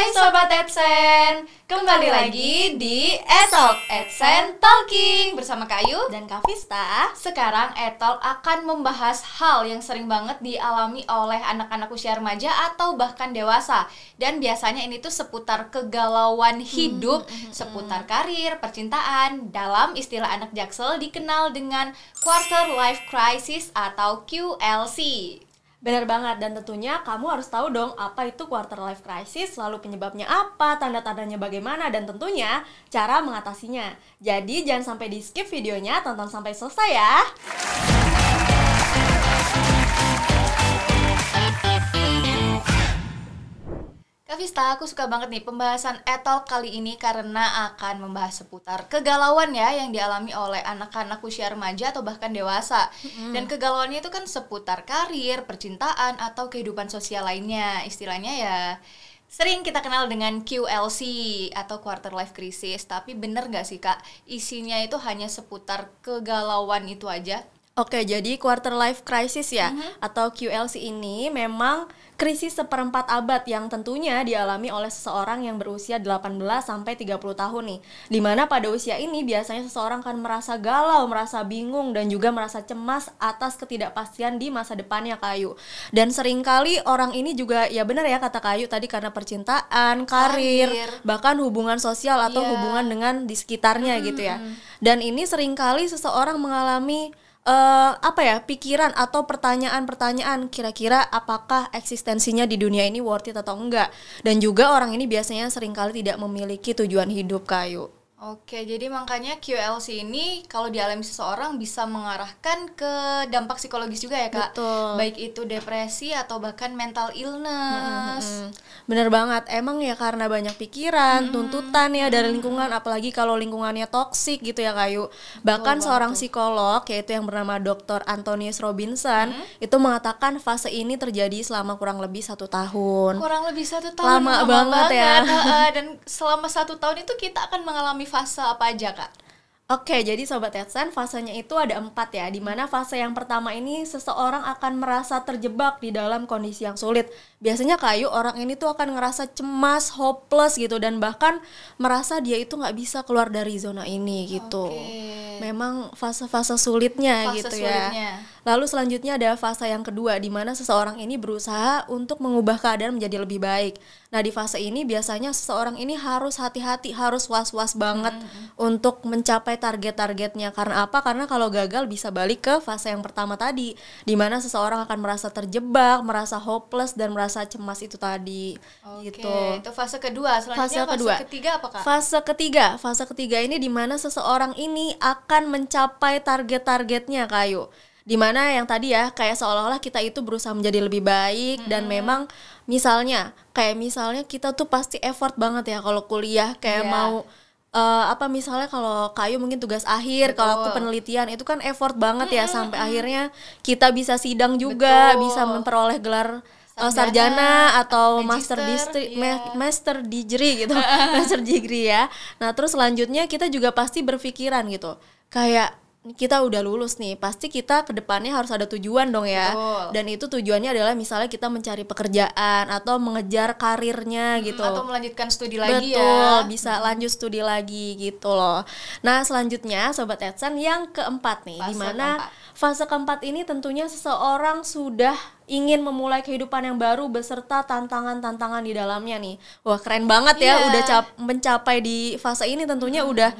Hai Sobat Edsen, kembali lagi di Etalk Edsen Talking bersama Kayu dan Kavista. Sekarang Etalk akan membahas hal yang sering banget dialami oleh anak-anak usia remaja atau bahkan dewasa. Dan biasanya ini tuh seputar kegalauan hmm, hidup, hmm, hmm, seputar karir, percintaan. Dalam istilah anak jaksel dikenal dengan quarter life crisis atau QLC. Benar banget, dan tentunya kamu harus tahu dong apa itu quarter life crisis, lalu penyebabnya apa, tanda-tandanya bagaimana, dan tentunya cara mengatasinya. Jadi jangan sampai di skip videonya, tonton sampai selesai ya. Kak Vista, aku suka banget nih pembahasan etol kali ini karena akan membahas seputar kegalauan ya yang dialami oleh anak-anak usia remaja atau bahkan dewasa. Mm. Dan kegalauannya itu kan seputar karir, percintaan, atau kehidupan sosial lainnya. Istilahnya ya sering kita kenal dengan QLC atau quarter life crisis tapi bener nggak sih kak isinya itu hanya seputar kegalauan itu aja Oke, jadi quarter life crisis ya mm-hmm. atau QLC ini memang krisis seperempat abad yang tentunya dialami oleh seseorang yang berusia 18 sampai 30 tahun nih. Dimana pada usia ini biasanya seseorang akan merasa galau, merasa bingung dan juga merasa cemas atas ketidakpastian di masa depannya Kayu. Dan seringkali orang ini juga ya benar ya kata Kayu tadi karena percintaan, karir, karir. bahkan hubungan sosial atau yeah. hubungan dengan di sekitarnya hmm. gitu ya. Mhm. Dan ini seringkali seseorang mengalami uh, apa ya pikiran atau pertanyaan-pertanyaan kira-kira apakah eksistensinya di dunia ini worth it atau enggak dan juga orang ini biasanya seringkali tidak memiliki tujuan hidup kayu Oke, jadi makanya QLC ini kalau dialami seseorang bisa mengarahkan ke dampak psikologis juga ya kak, Betul. baik itu depresi atau bahkan mental illness. Hmm, hmm, Bener banget, emang ya karena banyak pikiran, hmm. tuntutan ya dari lingkungan, apalagi kalau lingkungannya toksik gitu ya kayu. Bahkan Betul, seorang psikolog yaitu yang bernama Dr. Antonius Robinson hmm. itu mengatakan fase ini terjadi selama kurang lebih satu tahun. Kurang lebih satu tahun. Lama, lama banget, ya. banget ya. dan selama satu tahun itu kita akan mengalami fase apa aja kak? Oke, jadi Sobat AdSense fasenya itu ada empat ya, dimana fase yang pertama ini seseorang akan merasa terjebak di dalam kondisi yang sulit. Biasanya kayu orang ini tuh akan ngerasa cemas, hopeless gitu, dan bahkan merasa dia itu nggak bisa keluar dari zona ini gitu. Oke memang fase-fase sulitnya fase gitu ya. sulitnya. ya. Lalu selanjutnya ada fase yang kedua di mana seseorang ini berusaha untuk mengubah keadaan menjadi lebih baik. Nah, di fase ini biasanya seseorang ini harus hati-hati, harus was-was banget hmm, hmm, hmm. untuk mencapai target-targetnya. Karena apa? Karena kalau gagal bisa balik ke fase yang pertama tadi di mana seseorang akan merasa terjebak, merasa hopeless dan merasa cemas itu tadi. Oke, gitu. itu fase kedua. Selanjutnya fase, fase kedua. ketiga apa, Kak? Fase ketiga. Fase ketiga ini di mana seseorang ini akan akan mencapai target-targetnya kayu dimana yang tadi ya kayak seolah-olah kita itu berusaha menjadi lebih baik hmm. dan memang misalnya kayak misalnya kita tuh pasti effort banget ya kalau kuliah kayak yeah. mau uh, apa misalnya kalau kayu mungkin tugas akhir kalau aku penelitian itu kan effort banget ya hmm. sampai akhirnya kita bisa sidang juga Betul. bisa memperoleh gelar eh, sarjana, sarjana atau master distri, yeah. Iya. master degree gitu master degree ya nah terus selanjutnya kita juga pasti berpikiran gitu kayak kita udah lulus nih, pasti kita kedepannya harus ada tujuan dong ya. Betul. Dan itu tujuannya adalah misalnya kita mencari pekerjaan atau mengejar karirnya hmm, gitu. Atau melanjutkan studi lagi ya. Betul, ya. bisa lanjut studi lagi gitu loh. Nah selanjutnya Sobat Edson yang keempat nih, di mana fase keempat ini tentunya seseorang sudah ingin memulai kehidupan yang baru beserta tantangan-tantangan di dalamnya nih. Wah keren banget ya, yeah. udah mencapai di fase ini tentunya hmm. udah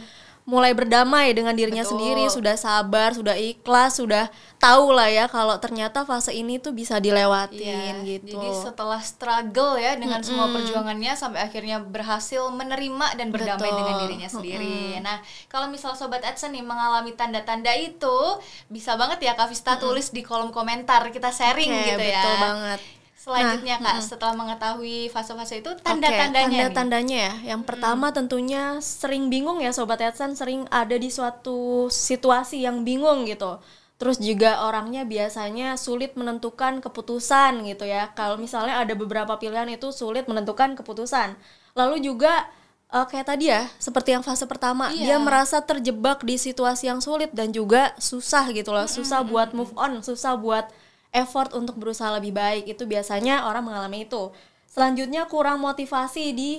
mulai berdamai dengan dirinya Betul. sendiri, sudah sabar, sudah ikhlas, sudah tahu lah ya kalau ternyata fase ini tuh bisa dilewatin iya, gitu. Jadi setelah struggle ya dengan mm -hmm. semua perjuangannya sampai akhirnya berhasil menerima dan berdamai Betul. dengan dirinya sendiri. Mm -hmm. Nah, kalau misal sobat Edson nih mengalami tanda-tanda itu, bisa banget ya Kavista mm -hmm. tulis di kolom komentar kita sharing okay, gitu ya. Betul banget selanjutnya nah, kak nah. setelah mengetahui fase-fase itu tanda-tandanya okay, tanda-tandanya ya yang pertama hmm. tentunya sering bingung ya sobat Edson sering ada di suatu situasi yang bingung gitu terus juga orangnya biasanya sulit menentukan keputusan gitu ya kalau misalnya ada beberapa pilihan itu sulit menentukan keputusan lalu juga uh, kayak tadi ya seperti yang fase pertama iya. dia merasa terjebak di situasi yang sulit dan juga susah gitu loh susah buat move on susah buat effort untuk berusaha lebih baik itu biasanya orang mengalami itu. Selanjutnya kurang motivasi di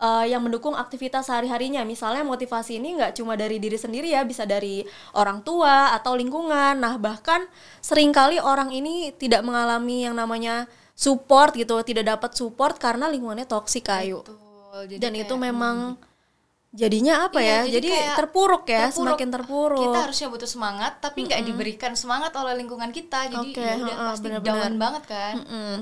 uh, yang mendukung aktivitas sehari-harinya. Misalnya motivasi ini nggak cuma dari diri sendiri ya, bisa dari orang tua atau lingkungan. Nah bahkan seringkali orang ini tidak mengalami yang namanya support gitu, tidak dapat support karena lingkungannya toksik kayu. Dan itu memang hmm jadinya apa iya, ya jadi, jadi terpuruk ya terpuruk. semakin terpuruk kita harusnya butuh semangat tapi nggak mm -hmm. diberikan semangat oleh lingkungan kita jadi okay. ya udah pasti bener -bener. down banget kan mm -hmm.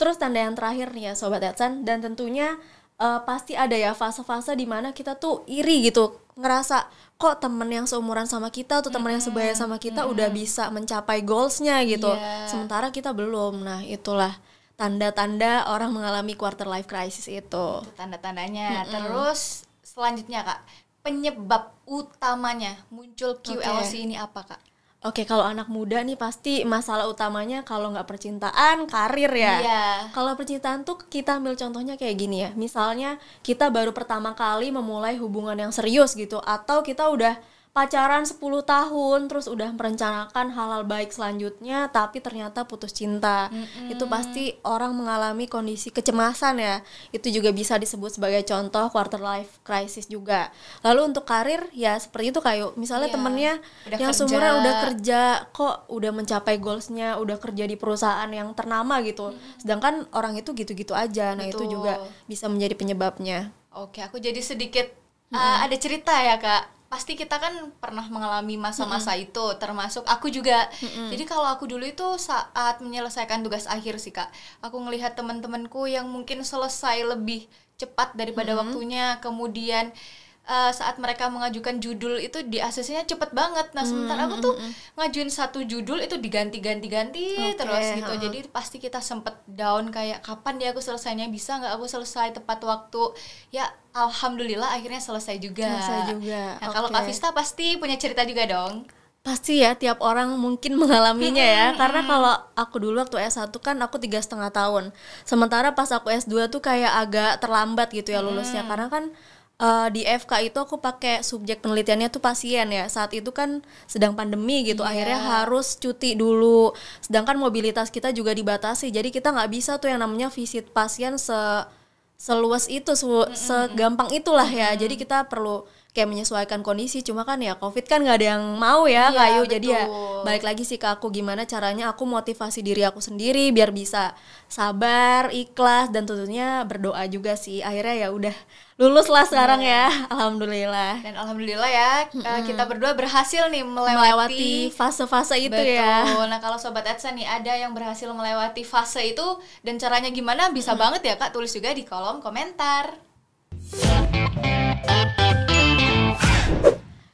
terus tanda yang terakhir nih ya sobat Edson dan tentunya uh, pasti ada ya fase-fase dimana kita tuh iri gitu ngerasa kok temen yang seumuran sama kita atau temen mm -hmm. yang sebaya sama kita mm -hmm. udah bisa mencapai goalsnya gitu yeah. sementara kita belum nah itulah tanda-tanda orang mengalami quarter life crisis itu, tanda-tandanya mm -hmm. terus selanjutnya kak penyebab utamanya muncul QLC okay. ini apa kak? Oke, okay, kalau anak muda nih pasti masalah utamanya kalau nggak percintaan, karir ya. Iya. Kalau percintaan tuh kita ambil contohnya kayak gini ya. Misalnya kita baru pertama kali memulai hubungan yang serius gitu atau kita udah pacaran 10 tahun terus udah merencanakan halal baik selanjutnya tapi ternyata putus cinta. Mm-hmm. Itu pasti orang mengalami kondisi kecemasan ya. Itu juga bisa disebut sebagai contoh quarter life crisis juga. Lalu untuk karir ya seperti itu kayu. Misalnya yeah. temennya udah yang seumuran udah kerja kok udah mencapai goalsnya, udah kerja di perusahaan yang ternama gitu. Mm-hmm. Sedangkan orang itu gitu-gitu aja. Nah, Betul. itu juga bisa menjadi penyebabnya. Oke, aku jadi sedikit mm-hmm. ada cerita ya, Kak pasti kita kan pernah mengalami masa-masa itu termasuk aku juga -hmm. jadi kalau aku dulu itu saat menyelesaikan tugas akhir sih kak aku ngelihat teman-temanku yang mungkin selesai lebih cepat daripada waktunya kemudian uh, saat mereka mengajukan judul itu di asesinya cepet banget. Nah, hmm, sementara aku hmm, tuh hmm, ngajuin satu judul itu diganti-ganti-ganti okay, terus gitu. Uh. Jadi pasti kita sempet down kayak kapan dia ya aku selesainya bisa nggak aku selesai tepat waktu. Ya alhamdulillah akhirnya selesai juga. Selesai juga. Nah, okay. kalau Kak pasti punya cerita juga dong pasti ya tiap orang mungkin mengalaminya ya karena kalau aku dulu waktu S1 kan aku tiga setengah tahun sementara pas aku S2 tuh kayak agak terlambat gitu ya lulusnya mm. karena kan uh, di FK itu aku pakai subjek penelitiannya tuh pasien ya. Saat itu kan sedang pandemi gitu, yeah. akhirnya harus cuti dulu. Sedangkan mobilitas kita juga dibatasi, jadi kita nggak bisa tuh yang namanya visit pasien se seluas itu, se segampang itulah ya. Jadi kita perlu kayak menyesuaikan kondisi cuma kan ya covid kan nggak ada yang mau ya iya, kayu betul. jadi ya balik lagi sih ke aku gimana caranya aku motivasi diri aku sendiri biar bisa sabar ikhlas dan tentunya berdoa juga sih akhirnya ya udah lulus lah sekarang iya. ya. alhamdulillah dan alhamdulillah ya hmm. kita berdua berhasil nih melewati fase-fase itu ya. betul. ya nah kalau sobat Edsa nih ada yang berhasil melewati fase itu dan caranya gimana bisa hmm. banget ya kak tulis juga di kolom komentar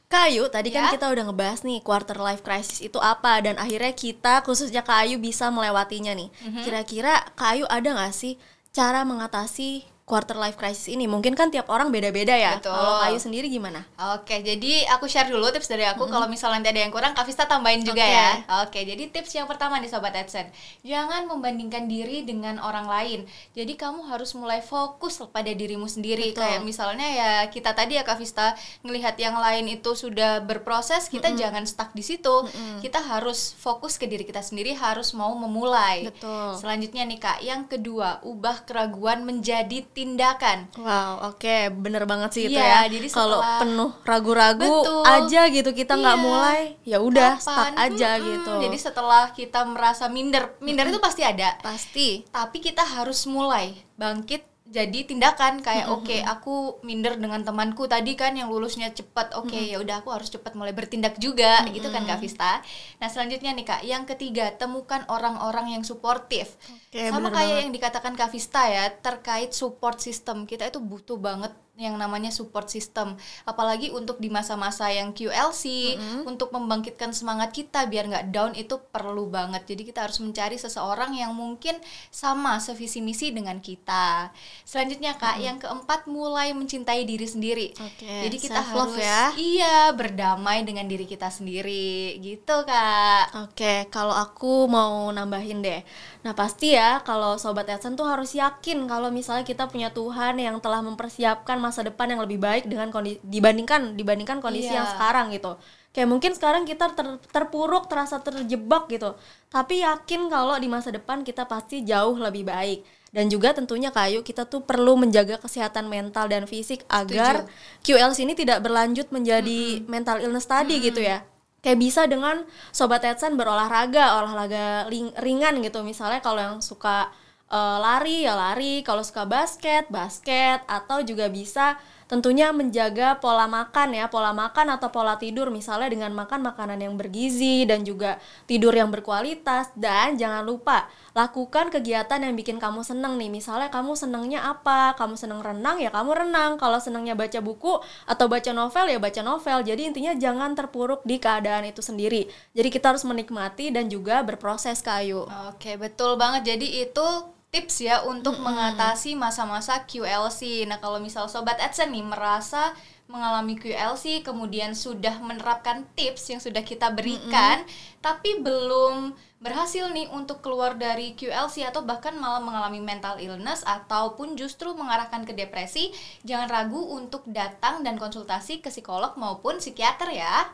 Kayu, tadi yeah. kan ya. kita udah ngebahas nih quarter life crisis itu apa dan akhirnya kita khususnya Kayu bisa melewatinya nih. Mhm. Kira-kira mm -hmm. Kira -kira, Kayu ada nggak sih cara mengatasi quarter life crisis ini? Mungkin kan tiap orang beda-beda ya. Kalau Kayu sendiri gimana? Oke, jadi aku share dulu tips dari aku. Mm -hmm. Kalau misalnya nanti ada yang kurang, Kavista tambahin juga okay. ya. Oke, jadi tips yang pertama nih Sobat Edson, Jangan membandingkan diri dengan orang lain. Jadi kamu harus mulai fokus pada dirimu sendiri. Betul. Kayak misalnya ya kita tadi ya Kavista Vista, ngelihat yang lain itu sudah berproses, kita mm -hmm. jangan stuck di situ. Mm -hmm. Kita harus fokus ke diri kita sendiri, harus mau memulai. Betul. Selanjutnya nih Kak, yang kedua, ubah keraguan menjadi tindakan. Wow, oke, okay. bener banget sih itu iya, ya. Jadi kalau penuh ragu-ragu aja gitu kita nggak iya. mulai, ya udah start aja hmm, gitu. Jadi setelah kita merasa minder, minder hmm. itu pasti ada. Pasti. Tapi kita harus mulai bangkit jadi tindakan kayak oke okay, aku minder dengan temanku tadi kan yang lulusnya cepat oke okay, ya udah aku harus cepat mulai bertindak juga gitu kan Kak Vista. Nah selanjutnya nih Kak yang ketiga temukan orang-orang yang suportif okay, sama kayak banget. yang dikatakan Kak Vista ya terkait support system kita itu butuh banget yang namanya support system apalagi untuk di masa-masa yang QLC mm-hmm. untuk membangkitkan semangat kita biar nggak down itu perlu banget jadi kita harus mencari seseorang yang mungkin sama sevisi misi dengan kita selanjutnya kak mm-hmm. yang keempat mulai mencintai diri sendiri okay. jadi kita Self harus ya. iya berdamai dengan diri kita sendiri gitu kak oke okay, kalau aku mau nambahin deh Nah pasti ya kalau Sobat Edson tuh harus yakin kalau misalnya kita punya Tuhan yang telah mempersiapkan masa depan yang lebih baik dengan kondisi dibandingkan dibandingkan kondisi iya. yang sekarang gitu. Kayak mungkin sekarang kita ter, terpuruk, terasa terjebak gitu. Tapi yakin kalau di masa depan kita pasti jauh lebih baik. Dan juga tentunya kayu kita tuh perlu menjaga kesehatan mental dan fisik agar QLC ini tidak berlanjut menjadi mm -hmm. mental illness tadi mm -hmm. gitu ya kayak bisa dengan sobat Edson berolahraga olahraga ringan gitu misalnya kalau yang suka uh, lari ya lari kalau suka basket basket atau juga bisa tentunya menjaga pola makan ya, pola makan atau pola tidur misalnya dengan makan makanan yang bergizi dan juga tidur yang berkualitas dan jangan lupa lakukan kegiatan yang bikin kamu seneng nih. Misalnya kamu senengnya apa? Kamu seneng renang ya kamu renang. Kalau senengnya baca buku atau baca novel ya baca novel. Jadi intinya jangan terpuruk di keadaan itu sendiri. Jadi kita harus menikmati dan juga berproses kayu. Oke, betul banget. Jadi itu tips ya untuk -hmm. mengatasi masa-masa QLC. Nah, kalau misal sobat Adsen nih merasa mengalami QLC kemudian sudah menerapkan tips yang sudah kita berikan mm -hmm. tapi belum berhasil nih untuk keluar dari QLC atau bahkan malah mengalami mental illness ataupun justru mengarahkan ke depresi, jangan ragu untuk datang dan konsultasi ke psikolog maupun psikiater ya.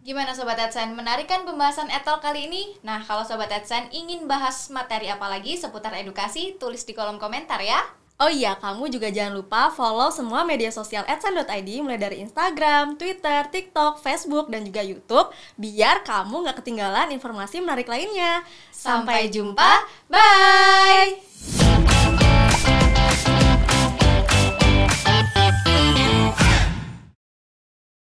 Gimana Sobat AdSense, menarik kan pembahasan Etol kali ini? Nah, kalau Sobat AdSense ingin bahas materi apa lagi seputar edukasi, tulis di kolom komentar ya. Oh iya, kamu juga jangan lupa follow semua media sosial adsense.id mulai dari Instagram, Twitter, TikTok, Facebook, dan juga Youtube biar kamu nggak ketinggalan informasi menarik lainnya. Sampai jumpa, bye!